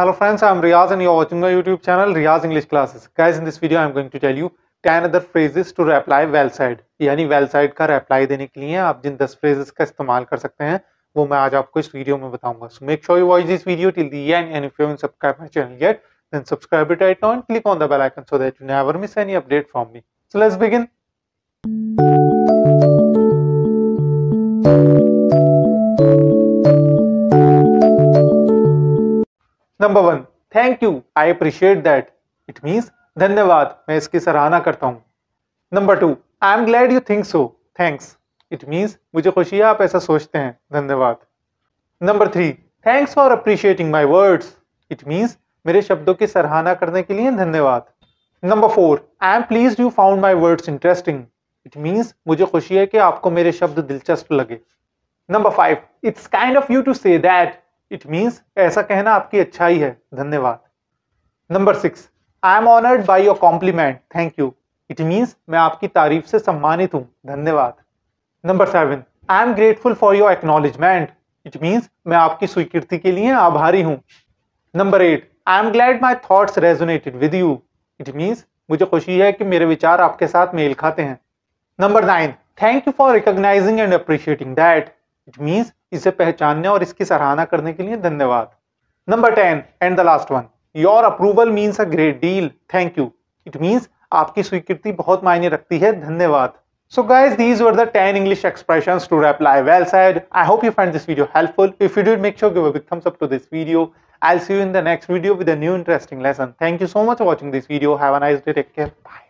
Hello friends, I am Riaz and you are watching my YouTube channel Riaz English Classes. Guys, in this video I am going to tell you 10 other phrases to reply well said. यानी well said का reply देने के लिए आप जिन 10 phrases का इस्तेमाल कर सकते हैं वो मैं आज आपको इस वीडियो में बताऊंगा. So make sure you watch this video till the end and if you haven't subscribed my channel yet, then subscribe it right now and click on the bell icon so that you never miss any update from me. So let's begin. Number one thank you I appreciate that it means धन्यवाद मैं इसकी सराहना करता हूँ number two I am glad you think so thanks it means मुझे खुशी है आप ऐसा सोचते हैं धन्यवाद number three thanks for appreciating my words it means मेरे शब्दों की सराहना करने के लिए धन्यवाद number four I am pleased you found my words interesting it means मुझे खुशी है कि आपको मेरे शब्द दिलचस्प लगे number five it's kind of you to say that it means ऐसा कहना आपकी अच्छाई है धन्यवाद number six I am honoured by your compliment thank you it means मैं आपकी तारीफ से सम्मानित हूँ धन्यवाद number seven I am grateful for your acknowledgement it means मैं आपकी स्वीकृति के लिए आभारी हूँ number eight I am glad my thoughts resonated with you it means मुझे खुशी है कि मेरे विचार आपके साथ मेल खाते हैं number nine thank you for recognising and appreciating that it means इसे पहचानने और इसकी सराहना करने के लिए धन्यवाद number ten and the last one your approval means a great deal thank you it means आपकी स्वीकृति बहुत मायने रखती है धन्यवाद So guys, these were the 10 English expressions to reply well said. I hope you find this video helpful. If you did, make sure give a big thumbs up to this video. I'll see you in the next video with a new interesting lesson. Thank you so much for watching this video. Have a nice day. Take care. Bye.